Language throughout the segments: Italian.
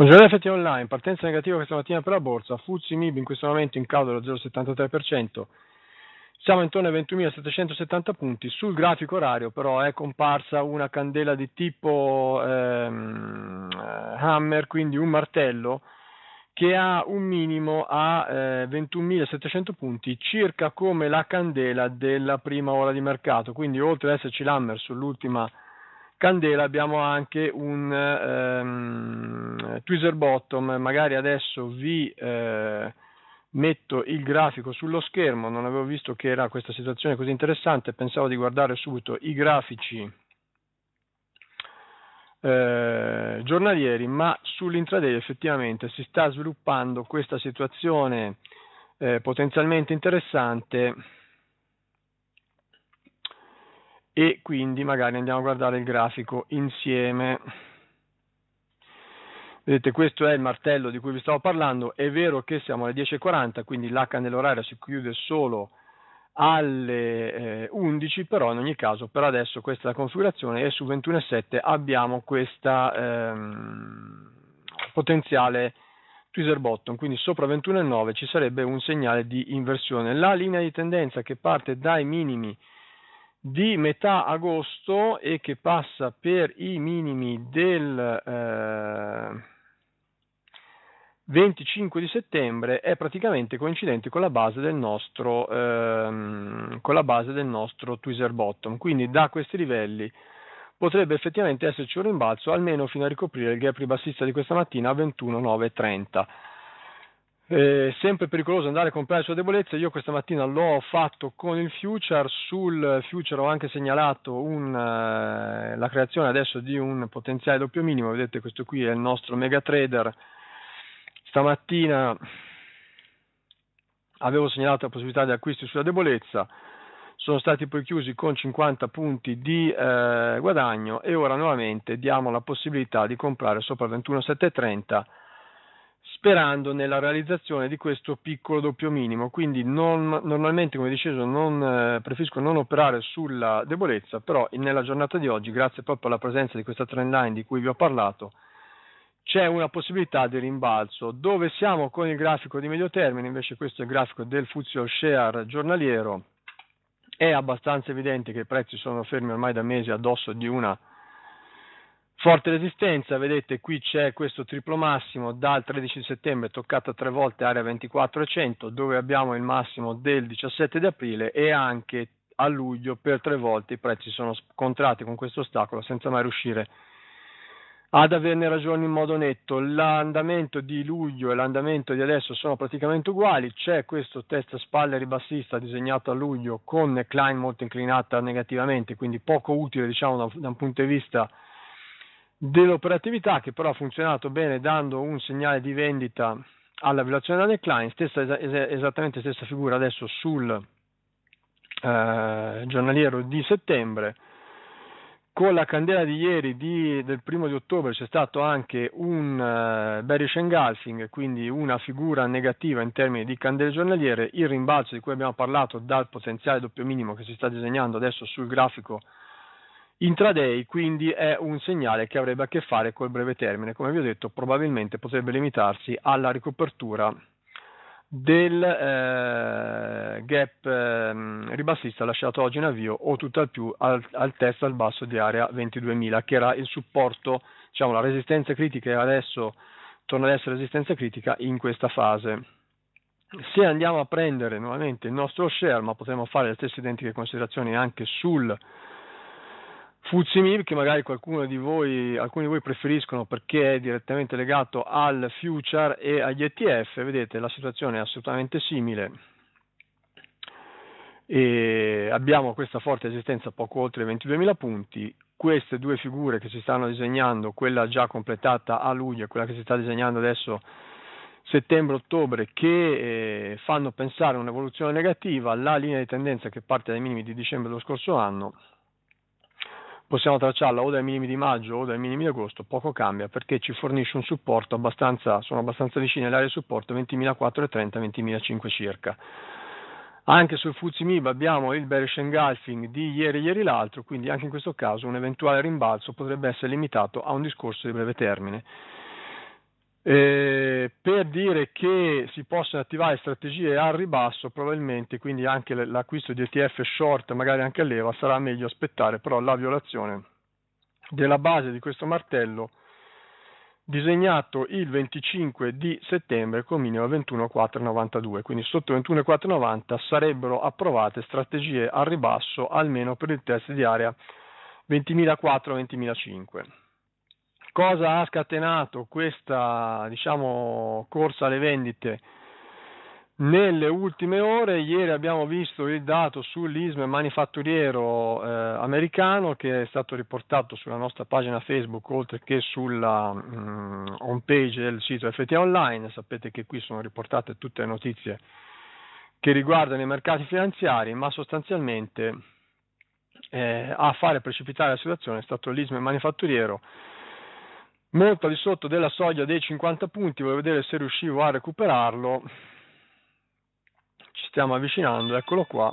Buongiorno effetti online, partenza negativa questa mattina per la borsa, Fuzzi MIB in questo momento in calo dello 0,73%, siamo intorno ai 21.770 punti, sul grafico orario però è comparsa una candela di tipo ehm, eh, hammer, quindi un martello, che ha un minimo a eh, 21.700 punti, circa come la candela della prima ora di mercato, quindi oltre ad esserci l'hammer sull'ultima candela, candela abbiamo anche un ehm, tweezer bottom, magari adesso vi eh, metto il grafico sullo schermo, non avevo visto che era questa situazione così interessante, pensavo di guardare subito i grafici eh, giornalieri, ma sull'intraday effettivamente si sta sviluppando questa situazione eh, potenzialmente interessante e quindi magari andiamo a guardare il grafico insieme. Vedete, questo è il martello di cui vi stavo parlando. È vero che siamo alle 10.40, quindi la oraria si chiude solo alle 11, eh, però in ogni caso per adesso questa è la configurazione e su 21.7 abbiamo questa ehm, potenziale tweezer bottom, quindi sopra 21.9 ci sarebbe un segnale di inversione. La linea di tendenza che parte dai minimi di metà agosto e che passa per i minimi del eh, 25 di settembre è praticamente coincidente con la base del nostro, ehm, con la base del nostro tweezer bottom, quindi da questi livelli potrebbe effettivamente esserci un rimbalzo almeno fino a ricoprire il gap ribassista di questa mattina a 21,930 eh, sempre pericoloso andare a comprare sulla debolezza. Io questa mattina l'ho fatto con il future. Sul future ho anche segnalato un, eh, la creazione adesso di un potenziale doppio minimo. Vedete, questo qui è il nostro mega trader. Stamattina avevo segnalato la possibilità di acquisti sulla debolezza. Sono stati poi chiusi con 50 punti di eh, guadagno e ora nuovamente diamo la possibilità di comprare sopra 21,730 sperando nella realizzazione di questo piccolo doppio minimo. Quindi non, normalmente, come dicevo, non, eh, preferisco non operare sulla debolezza, però nella giornata di oggi, grazie proprio alla presenza di questa trend line di cui vi ho parlato, c'è una possibilità di rimbalzo. Dove siamo con il grafico di medio termine? Invece questo è il grafico del Fuzio Share giornaliero. È abbastanza evidente che i prezzi sono fermi ormai da mesi addosso di una Forte resistenza, vedete qui c'è questo triplo massimo dal 13 settembre toccata tre volte area 2400 dove abbiamo il massimo del 17 di aprile e anche a luglio per tre volte i prezzi sono scontrati con questo ostacolo senza mai riuscire ad averne ragione in modo netto. L'andamento di luglio e l'andamento di adesso sono praticamente uguali, c'è questo test a spalle ribassista disegnato a luglio con Klein molto inclinata negativamente, quindi poco utile diciamo da un punto di vista dell'operatività che però ha funzionato bene dando un segnale di vendita alla violazione della decline, stessa, es- esattamente stessa figura adesso sul eh, giornaliero di settembre. Con la candela di ieri di, del primo di ottobre c'è stato anche un eh, bearish engulfing, quindi una figura negativa in termini di candele giornaliere, il rimbalzo di cui abbiamo parlato dal potenziale doppio minimo che si sta disegnando adesso sul grafico Intraday quindi è un segnale che avrebbe a che fare col breve termine, come vi ho detto probabilmente potrebbe limitarsi alla ricopertura del eh, gap eh, ribassista lasciato oggi in avvio o tutt'al più al, al test al basso di area 22.000 che era il supporto, diciamo la resistenza critica e adesso torna ad essere resistenza critica in questa fase. Se andiamo a prendere nuovamente il nostro share, ma potremmo fare le stesse identiche considerazioni anche sul Fuzimi, che magari qualcuno di voi, alcuni di voi preferiscono perché è direttamente legato al future e agli ETF, vedete la situazione è assolutamente simile. E abbiamo questa forte resistenza poco oltre 22.000 punti, queste due figure che si stanno disegnando, quella già completata a luglio e quella che si sta disegnando adesso settembre-ottobre, che eh, fanno pensare a un'evoluzione negativa, la linea di tendenza che parte dai minimi di dicembre dello scorso anno possiamo tracciarla o dai minimi di maggio o dai minimi di agosto, poco cambia perché ci fornisce un supporto abbastanza, sono abbastanza vicine alle aree di supporto 20.430-20.500 circa. Anche sul Fuzzi MIB abbiamo il bearish engulfing di ieri e ieri l'altro, quindi anche in questo caso un eventuale rimbalzo potrebbe essere limitato a un discorso di breve termine. Eh, per dire che si possono attivare strategie al ribasso, probabilmente quindi anche l'acquisto di ETF short, magari anche a leva, sarà meglio aspettare, però la violazione della base di questo martello disegnato il 25 di settembre con minimo 21,492, quindi sotto 21,490 sarebbero approvate strategie al ribasso almeno per il test di area 20.004-20.005 cosa ha scatenato questa diciamo, corsa alle vendite nelle ultime ore, ieri abbiamo visto il dato sull'ISM manifatturiero eh, americano che è stato riportato sulla nostra pagina Facebook oltre che sulla mh, mm, home page del sito FT Online. Sapete che qui sono riportate tutte le notizie che riguardano i mercati finanziari, ma sostanzialmente eh, a fare precipitare la situazione è stato l'ISM manifatturiero molto al di sotto della soglia dei 50 punti, voglio vedere se riuscivo a recuperarlo. Ci stiamo avvicinando, eccolo qua.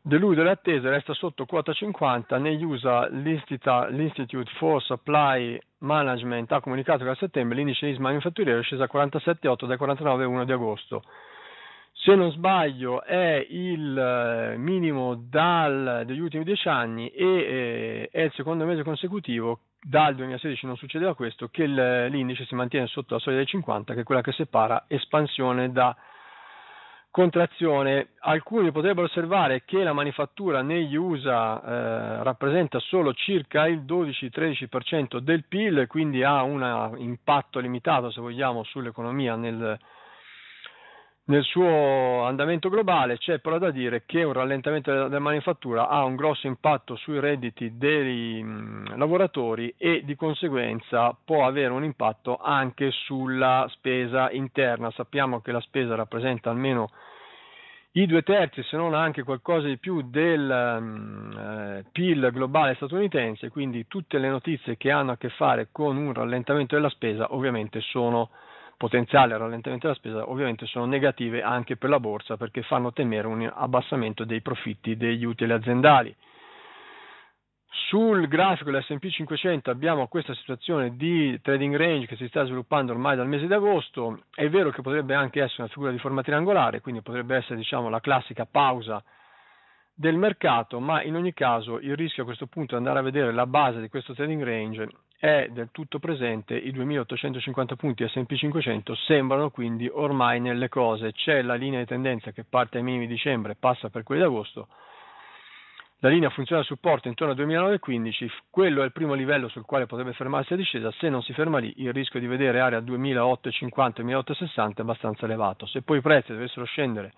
Delude le attese, resta sotto quota 50, negli USA l'Institute for Supply Management ha comunicato che a settembre l'indice di manifatturiero è sceso a 47,8 dai 49,1 di agosto. Se non sbaglio è il eh, minimo dal, degli ultimi 10 anni e eh, è il secondo mese consecutivo dal 2016 non succedeva questo, che l'indice si mantiene sotto la soglia dei 50, che è quella che separa espansione da contrazione. Alcuni potrebbero osservare che la manifattura negli USA eh, rappresenta solo circa il 12-13% del PIL, quindi ha un impatto limitato, se vogliamo, sull'economia nel, nel suo andamento globale c'è però da dire che un rallentamento della, della manifattura ha un grosso impatto sui redditi dei mh, mm, lavoratori e di conseguenza può avere un impatto anche sulla spesa interna. Sappiamo che la spesa rappresenta almeno i due terzi, se non anche qualcosa di più, del mh, mm, eh, PIL globale statunitense, quindi tutte le notizie che hanno a che fare con un rallentamento della spesa ovviamente sono potenziale rallentamento della spesa ovviamente sono negative anche per la borsa perché fanno temere un abbassamento dei profitti degli utili aziendali. Sul grafico dell'S&P 500 abbiamo questa situazione di trading range che si sta sviluppando ormai dal mese di agosto, è vero che potrebbe anche essere una figura di forma triangolare, quindi potrebbe essere diciamo, la classica pausa del mercato, ma in ogni caso il rischio a questo punto di andare a vedere la base di questo trading range è del tutto presente, i 2850 punti S&P 500 sembrano quindi ormai nelle cose, c'è la linea di tendenza che parte ai minimi di dicembre e passa per quelli d'agosto, la linea funziona a supporto intorno al 2915, quello è il primo livello sul quale potrebbe fermarsi la discesa, se non si ferma lì il rischio di vedere area 2850-2860 è abbastanza elevato, se poi i prezzi dovessero scendere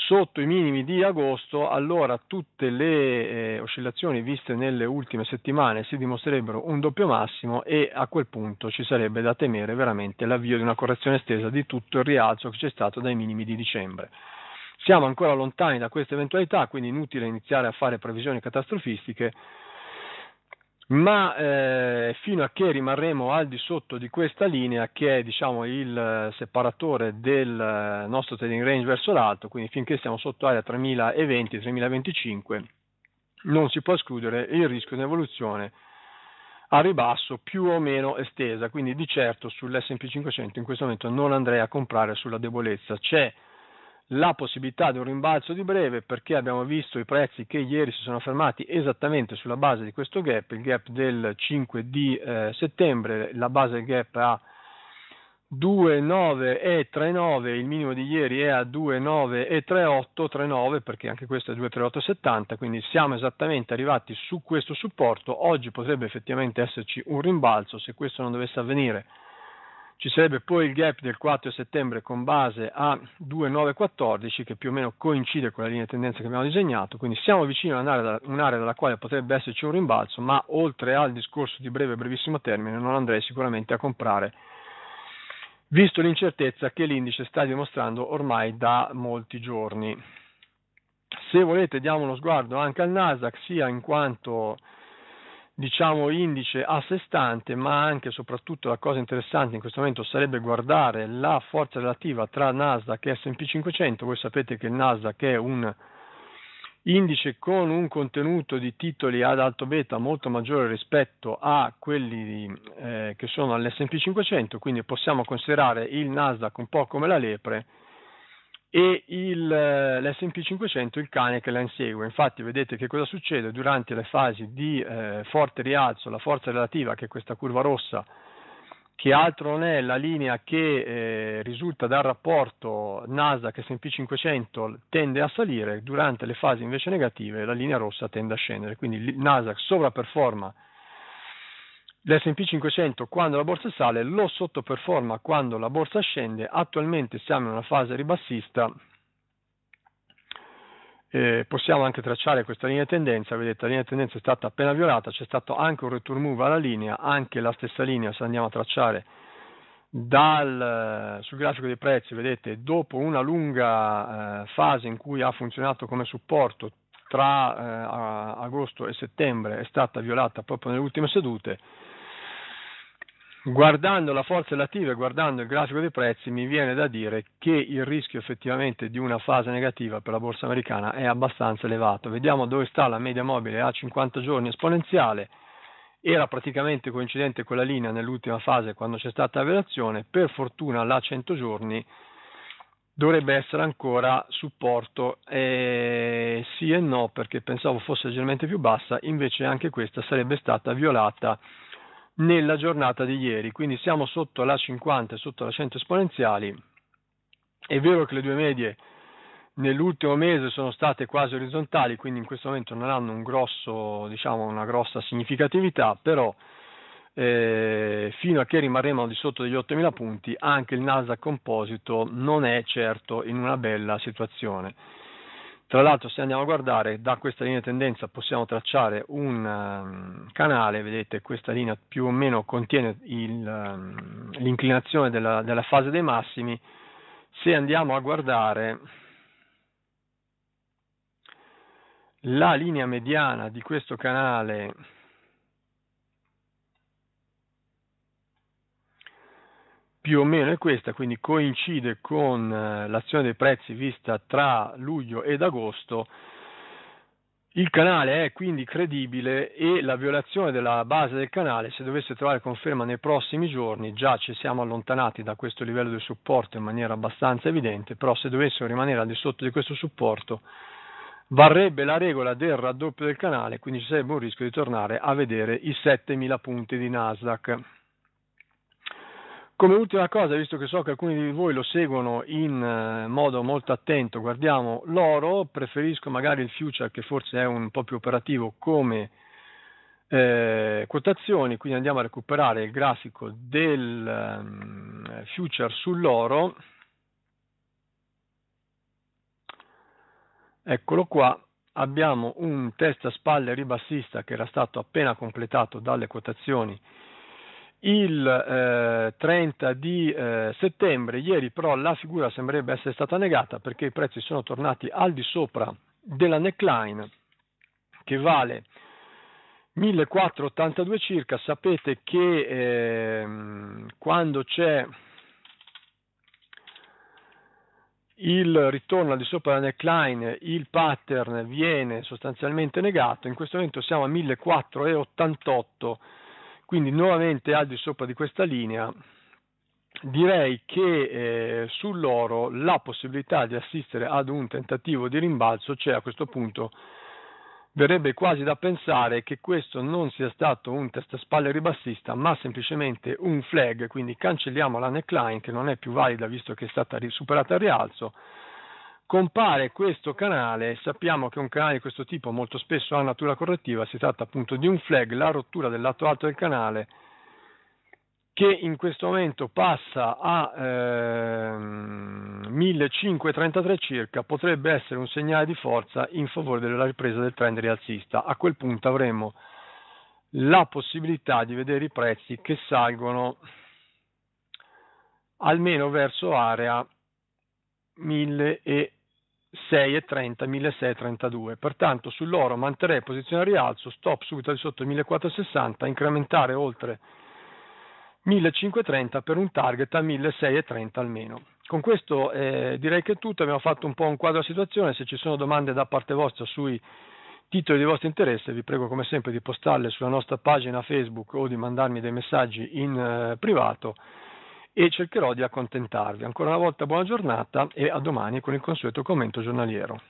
sotto i minimi di agosto, allora tutte le eh, oscillazioni viste nelle ultime settimane si dimostrerebbero un doppio massimo e a quel punto ci sarebbe da temere veramente l'avvio di una correzione estesa di tutto il rialzo che c'è stato dai minimi di dicembre. Siamo ancora lontani da questa eventualità, quindi inutile iniziare a fare previsioni catastrofistiche ma eh, fino a che rimarremo al di sotto di questa linea che è diciamo, il eh, separatore del eh, nostro trading range verso l'alto, quindi finché siamo sotto area 3020-3025 non si può escludere il rischio di evoluzione a ribasso più o meno estesa, quindi di certo sull'S&P 500 in questo momento non andrei a comprare sulla debolezza, c'è la possibilità di un rimbalzo di breve perché abbiamo visto i prezzi che ieri si sono fermati esattamente sulla base di questo gap, il gap del 5 di eh, settembre, la base del gap a 2,9 e 3,9, il minimo di ieri è a 2,9 e 3,8, 3,9 perché anche questo è 2,3870, quindi siamo esattamente arrivati su questo supporto, oggi potrebbe effettivamente esserci un rimbalzo se questo non dovesse avvenire ci sarebbe poi il gap del 4 settembre con base a 2,914 che più o meno coincide con la linea di tendenza che abbiamo disegnato, quindi siamo vicini a un'area, un'area dalla quale potrebbe esserci un rimbalzo, ma oltre al discorso di breve e brevissimo termine non andrei sicuramente a comprare visto l'incertezza che l'indice sta dimostrando ormai da molti giorni. Se volete diamo uno sguardo anche al Nasdaq, sia in quanto diciamo indice a sé stante, ma anche e soprattutto la cosa interessante in questo momento sarebbe guardare la forza relativa tra Nasdaq e SP 500. Voi sapete che il Nasdaq è un indice con un contenuto di titoli ad alto beta molto maggiore rispetto a quelli eh, che sono all'SP 500, quindi possiamo considerare il Nasdaq un po' come la lepre e il, eh, l'S&P 500 il cane che la insegue. Infatti vedete che cosa succede durante le fasi di eh, forte rialzo, la forza relativa che è questa curva rossa che altro non è la linea che eh, risulta dal rapporto Nasdaq S&P 500 tende a salire, durante le fasi invece negative la linea rossa tende a scendere, quindi il Nasdaq sovraperforma l'S&P 500 quando la borsa sale lo sottoperforma quando la borsa scende, attualmente siamo in una fase ribassista, eh, possiamo anche tracciare questa linea tendenza, vedete la linea tendenza è stata appena violata, c'è stato anche un return move alla linea, anche la stessa linea se andiamo a tracciare dal, eh, sul grafico dei prezzi, vedete dopo una lunga eh, fase in cui ha funzionato come supporto tra eh, agosto e settembre è stata violata proprio nelle ultime sedute, guardando la forza relativa e guardando il grafico dei prezzi mi viene da dire che il rischio effettivamente di una fase negativa per la borsa americana è abbastanza elevato. Vediamo dove sta la media mobile a 50 giorni esponenziale, era praticamente coincidente con la linea nell'ultima fase quando c'è stata la variazione, per fortuna la 100 giorni dovrebbe essere ancora supporto eh, sì e no perché pensavo fosse leggermente più bassa, invece anche questa sarebbe stata violata nella giornata di ieri, quindi siamo sotto la 50 e sotto la 100 esponenziali. È vero che le due medie nell'ultimo mese sono state quasi orizzontali, quindi in questo momento non hanno un grosso, diciamo, una grossa significatività, però eh, fino a che rimarremo di sotto degli 8.000 punti anche il Nasdaq Composito non è certo in una bella situazione. Tra l'altro se andiamo a guardare da questa linea di tendenza possiamo tracciare un um, canale, vedete questa linea più o meno contiene il, um, l'inclinazione della, della fase dei massimi, se andiamo a guardare la linea mediana di questo canale più o meno è questa, quindi coincide con eh, l'azione dei prezzi vista tra luglio ed agosto. Il canale è quindi credibile e la violazione della base del canale, se dovesse trovare conferma nei prossimi giorni, già ci siamo allontanati da questo livello di supporto in maniera abbastanza evidente, però se dovessero rimanere al di sotto di questo supporto varrebbe la regola del raddoppio del canale, quindi ci sarebbe un rischio di tornare a vedere i 7000 punti di Nasdaq. Come ultima cosa, visto che so che alcuni di voi lo seguono in eh, modo molto attento, guardiamo l'oro, preferisco magari il future che forse è un po' più operativo come eh, quotazioni, quindi andiamo a recuperare il grafico del um, future sull'oro. Eccolo qua, abbiamo un test a spalle ribassista che era stato appena completato dalle quotazioni il eh, 30 di eh, settembre. Ieri però la figura sembrerebbe essere stata negata perché i prezzi sono tornati al di sopra della neckline che vale 1482 circa. Sapete che eh, quando c'è il ritorno al di sopra della neckline, il pattern viene sostanzialmente negato. In questo momento siamo a 1488 quindi nuovamente al di sopra di questa linea direi che eh, sull'oro la possibilità di assistere ad un tentativo di rimbalzo c'è cioè a questo punto. Verrebbe quasi da pensare che questo non sia stato un test spalle ribassista, ma semplicemente un flag, quindi cancelliamo la neckline che non è più valida visto che è stata superata al rialzo compare questo canale, sappiamo che un canale di questo tipo molto spesso ha natura correttiva, si tratta appunto di un flag, la rottura del lato alto del canale che in questo momento passa a eh, 1533 circa, potrebbe essere un segnale di forza in favore della ripresa del trend rialzista. A quel punto avremo la possibilità di vedere i prezzi che salgono almeno verso area 1000 e 6,30, 1.632. Pertanto sull'oro manterrei posizione rialzo, stop subito di sotto 1.460, incrementare oltre 1.530 per un target a 1.630 almeno. Con questo eh, direi che è tutto, abbiamo fatto un po' un quadro della situazione, se ci sono domande da parte vostra sui titoli di vostro interesse vi prego come sempre di postarle sulla nostra pagina Facebook o di mandarmi dei messaggi in eh, privato e cercherò di accontentarvi. Ancora una volta buona giornata e a domani con il consueto commento giornaliero.